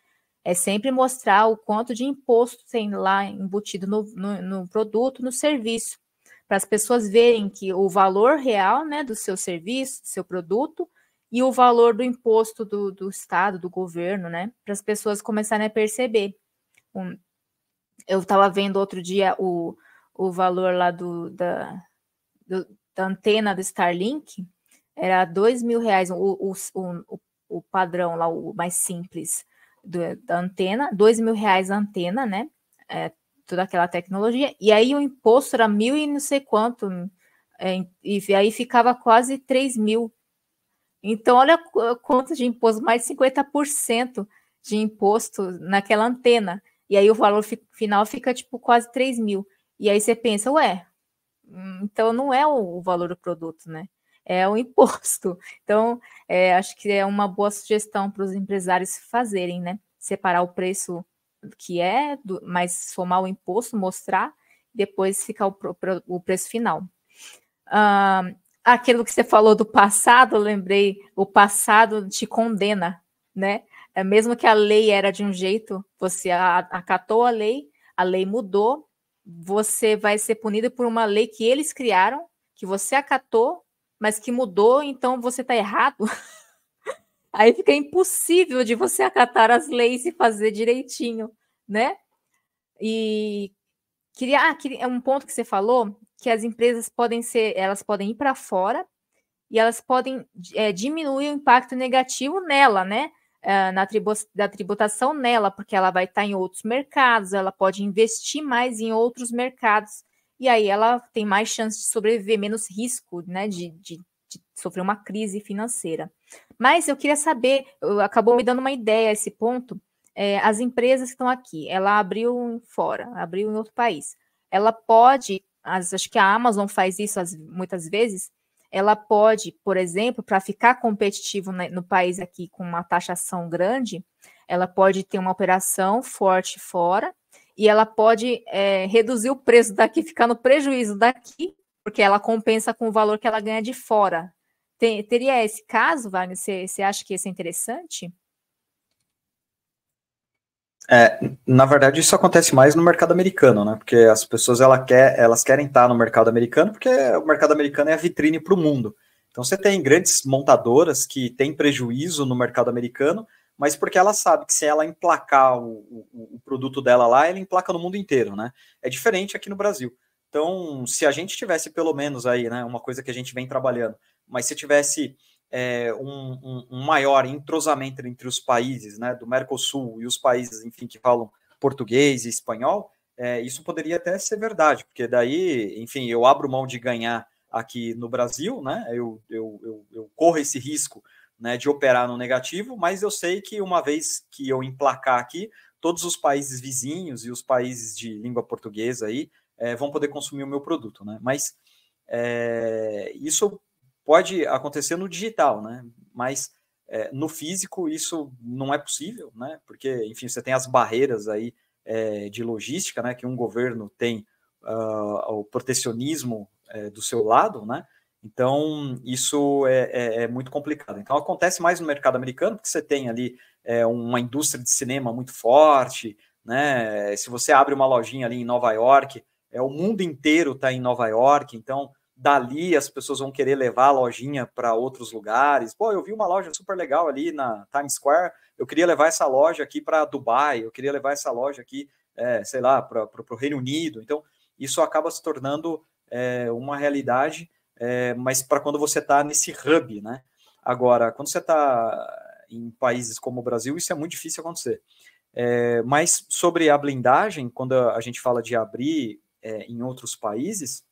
A: é sempre mostrar o quanto de imposto tem lá embutido no, no, no produto, no serviço, para as pessoas verem que o valor real né, do seu serviço, do seu produto, e o valor do imposto do, do Estado, do governo, né? Para as pessoas começarem a perceber. Um, eu estava vendo outro dia o, o valor lá do, da, do, da antena do Starlink era dois mil reais o, o, o, padrão lá, o mais simples do, da antena, dois mil reais a antena, né? É, toda aquela tecnologia, e aí o imposto era mil e não sei quanto, é, e aí ficava quase três mil. Então, olha quanto de imposto, mais de 50% de imposto naquela antena. E aí o valor final fica tipo quase três mil. E aí você pensa, ué, então, não é o valor do produto, né? É o *laughs* imposto. Então, é, acho que é uma boa sugestão para os empresários fazerem, né? Separar o preço que é, do, mas somar o imposto, mostrar, depois ficar o, o preço final. Ah, aquilo que você falou do passado, lembrei, o passado te condena, né? É, mesmo que a lei era de um jeito, você acatou a lei, a lei mudou, você vai ser punido por uma lei que eles criaram, que você acatou, mas que mudou, então você está errado. *laughs* Aí fica impossível de você acatar as leis e fazer direitinho, né? E queria, ah, queria é um ponto que você falou que as empresas podem ser, elas podem ir para fora e elas podem é, diminuir o impacto negativo nela, né? Eh, na tribu da tributação nela, porque ela vai estar tá em outros mercados, ela pode investir mais em outros mercados, e aí ela tem mais chance de sobreviver, menos risco né, de, de, de sofrer uma crise financeira. Mas eu queria saber, acabou me dando uma ideia esse ponto, é, as empresas que estão aqui, ela abriu fora, abriu em outro país, ela pode, as, acho que a Amazon faz isso as, muitas vezes, ela pode, por exemplo, para ficar competitivo no país aqui com uma taxação grande, ela pode ter uma operação forte fora e ela pode é, reduzir o preço daqui, ficar no prejuízo daqui, porque ela compensa com o valor que ela ganha de fora. Tem, teria esse caso, Wagner? Você, acha que isso é interessante?
B: É, na verdade, isso acontece mais no mercado americano, né? Porque as pessoas ela quer, elas querem estar no mercado americano porque o mercado americano é a vitrine para o mundo. Então você tem grandes montadoras que têm prejuízo no mercado americano, mas porque ela sabe que se ela emplacar o, o, o produto dela lá, ela emplaca no mundo inteiro, né? É diferente aqui no Brasil. Então, se a gente tivesse pelo menos aí, né, uma coisa que a gente vem trabalhando, mas se tivesse é, um, um, maior entrosamento entre os países né, do Mercosul e os países, enfim, que falam português e espanhol, é, isso poderia até ser verdade, porque daí, enfim, eu abro mão de ganhar aqui no Brasil, né, eu, eu, eu, eu corro esse risco né, de operar no negativo, mas eu sei que uma vez que eu emplacar aqui, todos os países vizinhos e os países de língua portuguesa aí é, vão poder consumir o meu produto, né? Mas é, isso pode acontecer no digital, né? Mas é, no físico isso não é possível, né? Porque, enfim, você tem as barreiras aí é, de logística, né? Que um governo tem uh, o protecionismo é, do seu lado, né? Então isso é, é, é, muito complicado. Então acontece mais no mercado americano, porque você tem ali é, uma indústria de cinema muito forte, né? Se você abre uma lojinha ali em Nova York, é o mundo inteiro está em Nova York, então dali as pessoas vão querer levar a lojinha para outros lugares. Pô, eu vi uma loja super legal ali na Times Square, eu queria levar essa loja aqui para Dubai, eu queria levar essa loja aqui, é, sei lá, para o Reino Unido. Então, isso acaba se tornando é, uma realidade, é, mas para quando você está nesse hub, né? Agora, quando você está em países como o Brasil, isso é muito difícil acontecer. É, mas sobre a blindagem, quando a gente fala de abrir é, em outros países,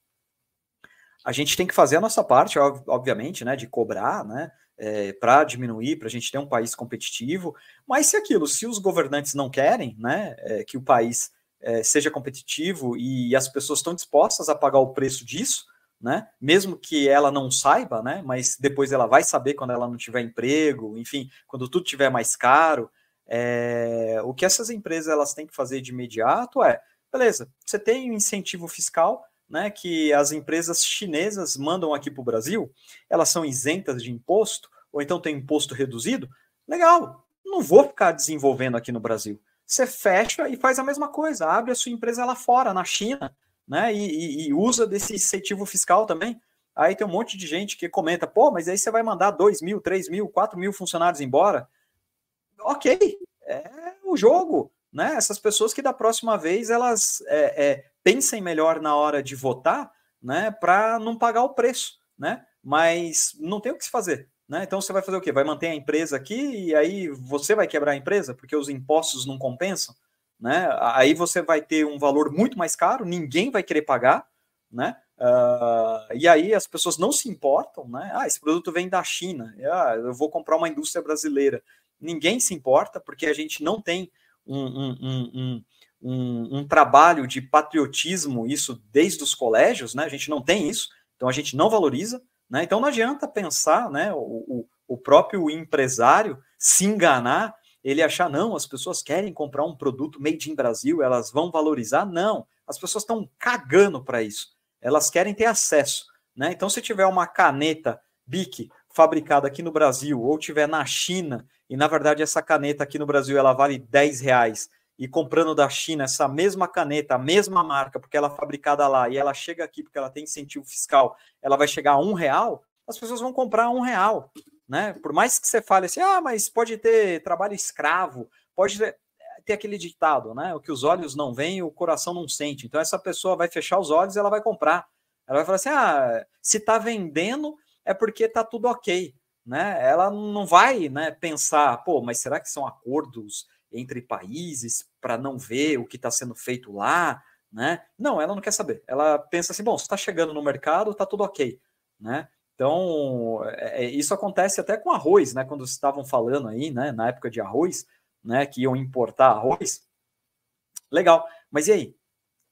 B: a gente tem que fazer a nossa parte, obviamente, né, de cobrar, né, é, para diminuir, para a gente ter um país competitivo. Mas se aquilo, se os governantes não querem, né, é, que o país é, seja competitivo e, e as pessoas estão dispostas a pagar o preço disso, né, mesmo que ela não saiba, né, mas depois ela vai saber quando ela não tiver emprego, enfim, quando tudo tiver mais caro. É, o que essas empresas elas têm que fazer de imediato é, beleza, você tem um incentivo fiscal, né, que as empresas chinesas mandam aqui para o Brasil, elas são isentas de imposto, ou então tem imposto reduzido, legal, não vou ficar desenvolvendo aqui no Brasil. Você fecha e faz a mesma coisa, abre a sua empresa lá fora, na China, né, e, e usa desse incentivo fiscal também. Aí tem um monte de gente que comenta, pô, mas aí você vai mandar 2 mil, 3 mil, 4 mil funcionários embora. Ok, é o jogo. Né? Essas pessoas que da próxima vez elas é, é, pensem melhor na hora de votar, né, para não pagar o preço, né? Mas não tem o que se fazer, né? Então você vai fazer o quê? Vai manter a empresa aqui e aí você vai quebrar a empresa porque os impostos não compensam, né? Aí você vai ter um valor muito mais caro, ninguém vai querer pagar, né? Uh, e aí as pessoas não se importam, né? Ah, esse produto vem da China, ah, eu vou comprar uma indústria brasileira. Ninguém se importa porque a gente não tem um, um, um, um, um, trabalho de patriotismo, isso desde os colégios, né? A gente não tem isso, então a gente não valoriza, né? Então não adianta pensar, né? O, o, o próprio empresário se enganar, ele achar, não, as pessoas querem comprar um produto made in Brasil, elas vão valorizar. Não, as pessoas estão cagando para isso, elas querem ter acesso, né? Então se tiver uma caneta BIC fabricada aqui no Brasil ou tiver na China, e na verdade essa caneta aqui no Brasil ela vale 10 reais e comprando da China essa mesma caneta, a mesma marca, porque ela é fabricada lá e ela chega aqui porque ela tem incentivo fiscal, ela vai chegar a um real, as pessoas vão comprar um real. Né? Por mais que você fale assim, ah, mas pode ter trabalho escravo, pode ter, ter aquele ditado, né? O que os olhos não veem, o coração não sente. Então essa pessoa vai fechar os olhos e ela vai comprar. Ela vai falar assim, ah, se tá vendendo é porque tá tudo ok, né? Ela não vai, né, pensar, pô, mas será que são acordos? entre países para não ver o que está sendo feito lá, né? Não, ela não quer saber. Ela pensa assim, bom, se está chegando no mercado, está tudo ok, né? Então, é, é, isso acontece até com arroz, né? Quando estavam falando aí, né? Na época de arroz, né? Que iam importar arroz. Legal. Mas e aí?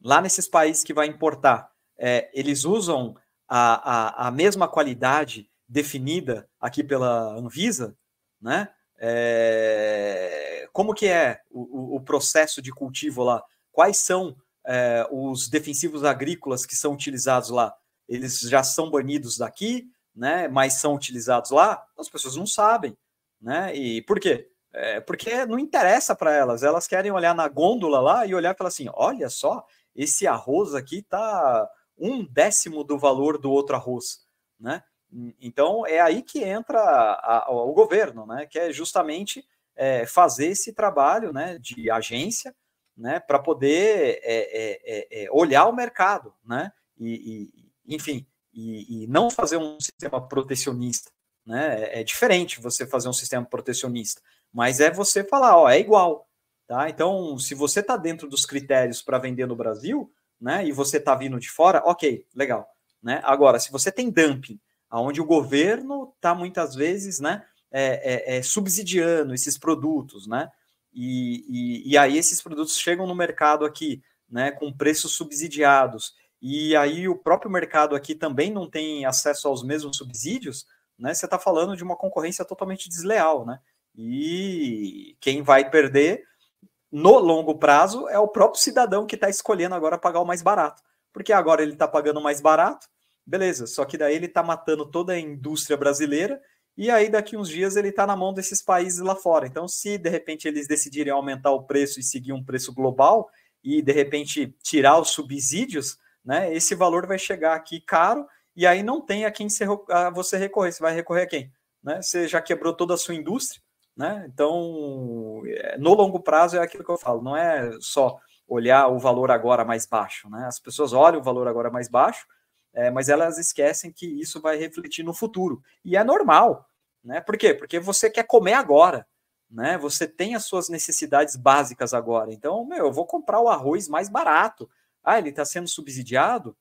B: Lá nesses países que vai importar, é, eles usam a, a, a mesma qualidade definida aqui pela Anvisa, né? É como que é o, o, processo de cultivo lá? Quais são é, os defensivos agrícolas que são utilizados lá? Eles já são banidos daqui, né? Mas são utilizados lá? As pessoas não sabem, né? E por quê? É, porque não interessa para elas. Elas querem olhar na gôndola lá e olhar e falar assim: olha só, esse arroz aqui tá um décimo do valor do outro arroz, né? Então é aí que entra a, a, o governo, né? Que é justamente é, fazer esse trabalho né, de agência né, para poder é é, é, é, olhar o mercado, né, e, e enfim, e, e, não fazer um sistema protecionista. Né, é, é diferente você fazer um sistema protecionista, mas é você falar, ó, é igual. Tá? Então, se você está dentro dos critérios para vender no Brasil, né, e você está vindo de fora, ok, legal. Né? Agora, se você tem dumping, aonde o governo está muitas vezes né, é, é, é, subsidiando esses produtos, né? E, e, e aí esses produtos chegam no mercado aqui, né, com preços subsidiados, e aí o próprio mercado aqui também não tem acesso aos mesmos subsídios, né? Você está falando de uma concorrência totalmente desleal, né? E quem vai perder no longo prazo é o próprio cidadão que está escolhendo agora pagar o mais barato. Porque agora ele está pagando mais barato, beleza, só que daí ele está matando toda a indústria brasileira e aí, daqui uns dias, ele está na mão desses países lá fora. Então, se de repente eles decidirem aumentar o preço e seguir um preço global e de repente tirar os subsídios, né, esse valor vai chegar aqui caro e aí não tem a quem você recorrer. Você vai recorrer a quem? Né? Você já quebrou toda a sua indústria. Né? Então, é, no longo prazo é aquilo que eu falo, não é só olhar o valor agora mais baixo. Né? As pessoas olham o valor agora mais baixo, é, mas elas esquecem que isso vai refletir no futuro. E é normal, né? Por quê? Porque você quer comer agora, né? Você tem as suas necessidades básicas agora. Então, meu, eu vou comprar o arroz mais barato. Ah, ele está sendo subsidiado?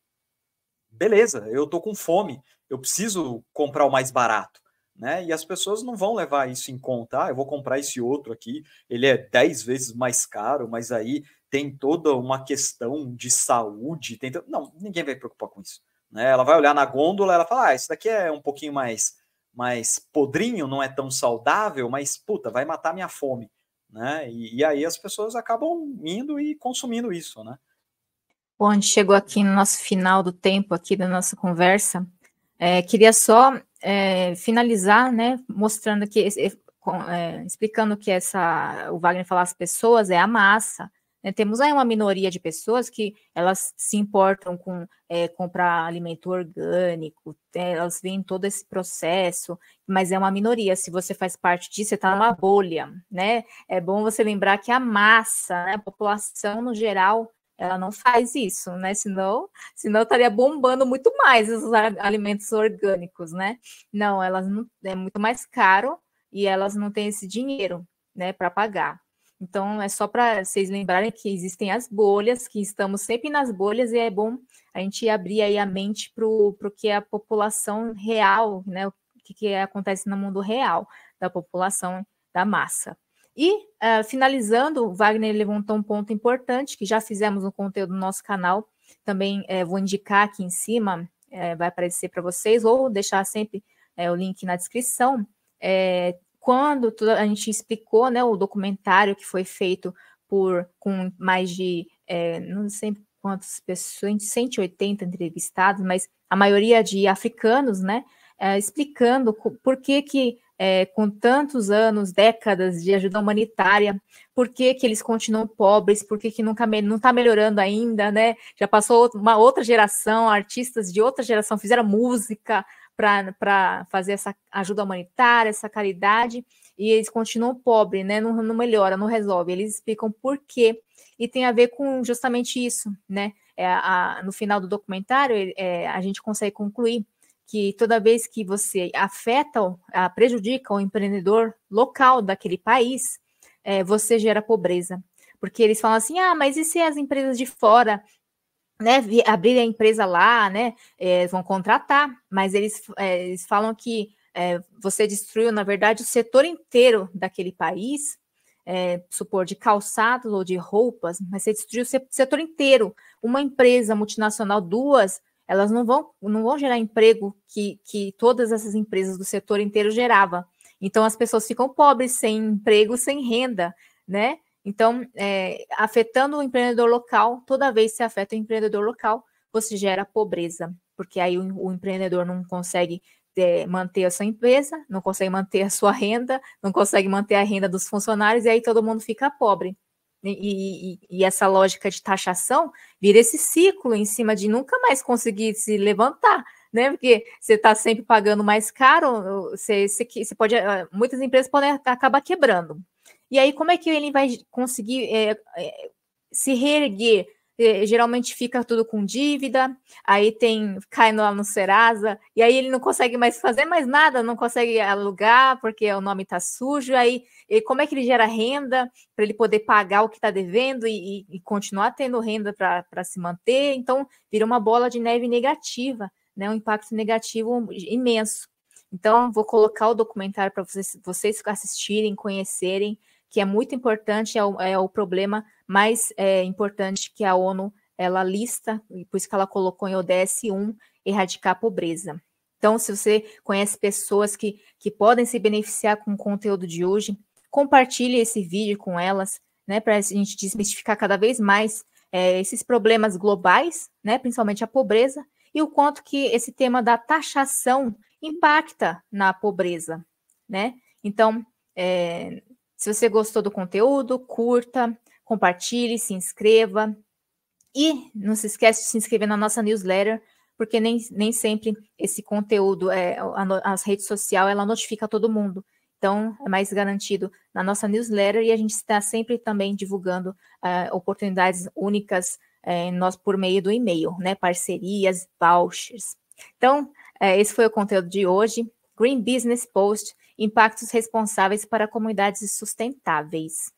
B: Beleza, eu estou com fome, eu preciso comprar o mais barato. Né? E as pessoas não vão levar isso em conta. Ah, eu vou comprar esse outro aqui, ele é 10 vezes mais caro, mas aí tem toda uma questão de saúde. Tem... Não, ninguém vai preocupar com isso. Né? Ela vai olhar na gôndola, ela fala, ah, isso daqui é um pouquinho mais, mais podrinho, não é tão saudável, mas, puta, vai matar minha fome. Né? E, e aí as pessoas acabam indo e consumindo isso, né?
A: Bom, a gente chegou aqui no nosso final do tempo aqui da nossa conversa. É, queria só é, finalizar, né, mostrando que, é, explicando que essa, o Wagner falar as pessoas é a massa, né? Temos aí uma minoria de pessoas que elas se importam com é, comprar alimento orgânico, né, elas veem todo esse processo, mas é uma minoria. Se você faz parte disso, você está numa bolha, né? É bom você lembrar que a massa, né? a população no geral, ela não faz isso, né? Senão, senão estaria bombando muito mais os alimentos orgânicos, né? Não, elas não é muito mais caro e elas não têm esse dinheiro, né, para pagar. Então, é só para vocês lembrarem que existem as bolhas, que estamos sempre nas bolhas, e é bom a gente abrir aí a mente para o que é a população real, né? O que, que acontece no mundo real da população, da massa. E, uh, finalizando, Wagner levantou um ponto importante que já fizemos no conteúdo do nosso canal, também é, vou indicar aqui em cima, é, vai aparecer para vocês, ou deixar sempre é, o link na descrição quando a gente explicou né, o documentário que foi feito por com mais de é, não sei quantas pessoas, 180 entrevistados, mas a maioria de africanos, né, é, explicando por que que é, com tantos anos, décadas de ajuda humanitária, por que, que eles continuam pobres, por que, que nunca não está melhorando ainda, né? Já passou uma outra geração, artistas de outra geração fizeram música, para fazer essa ajuda humanitária, essa caridade, e eles continuam pobres, né? Não, não melhora, não resolve. Eles explicam por quê. E tem a ver com justamente isso, né? É, a, no final do documentário, é, a gente consegue concluir que toda vez que você afeta, a, ah, prejudica o empreendedor local daquele país, é, você gera pobreza. Porque eles falam assim: ah, mas e se as empresas de fora né, abrir a empresa lá, né, é, vão contratar, mas eles, é, eles falam que é, você destruiu, na verdade, o setor inteiro daquele país, é, supor, de calçados ou de roupas, mas você destruiu o setor inteiro. Uma empresa multinacional, duas, elas não vão, não vão gerar emprego que, que todas essas empresas do setor inteiro gerava. Então, as pessoas ficam pobres, sem emprego, sem renda, né? Então, é, afetando o empreendedor local, toda vez que se afeta o empreendedor local, você gera pobreza, porque aí o, o empreendedor não consegue é, manter a sua empresa, não consegue manter a sua renda, não consegue manter a renda dos funcionários, e aí todo mundo fica pobre. E, e, e, essa lógica de taxação vira esse ciclo em cima de nunca mais conseguir se levantar, né? Porque você está sempre pagando mais caro, você, você, você pode, ah, muitas empresas podem acabar quebrando. E aí, como é que ele vai conseguir é, é se reerguer? É, geralmente fica tudo com dívida, aí tem cai no, no Serasa, e aí ele não consegue mais fazer mais nada, não consegue alugar porque o nome está sujo, aí e como é que ele gera renda para ele poder pagar o que está devendo e, e, continuar tendo renda para se manter? Então vira uma bola de neve negativa, né? um impacto negativo imenso. Então, vou colocar o documentário para vocês, vocês assistirem, conhecerem que é muito importante, é o, é o problema mais é, importante que a ONU ela lista, e por isso que ela colocou em ODS 1, erradicar a pobreza. Então, se você conhece pessoas que, que podem se beneficiar com o conteúdo de hoje, compartilhe esse vídeo com elas, né, para a gente desmistificar cada vez mais é, esses problemas globais, né, principalmente a pobreza, e o quanto que esse tema da taxação impacta na pobreza, né? Então, é, se você gostou do conteúdo, curta, compartilhe, se inscreva. E não se esquece de se inscrever na nossa newsletter, porque nem, nem sempre esse conteúdo, é, a, as redes sociais, ela notifica todo mundo. Então, é mais garantido na nossa newsletter e a gente está sempre também divulgando uh, oportunidades únicas uh, nós por meio do e-mail, né? Parcerias, vouchers. Então, uh, esse foi o conteúdo de hoje. Green Business Post impactos responsáveis para comunidades sustentáveis.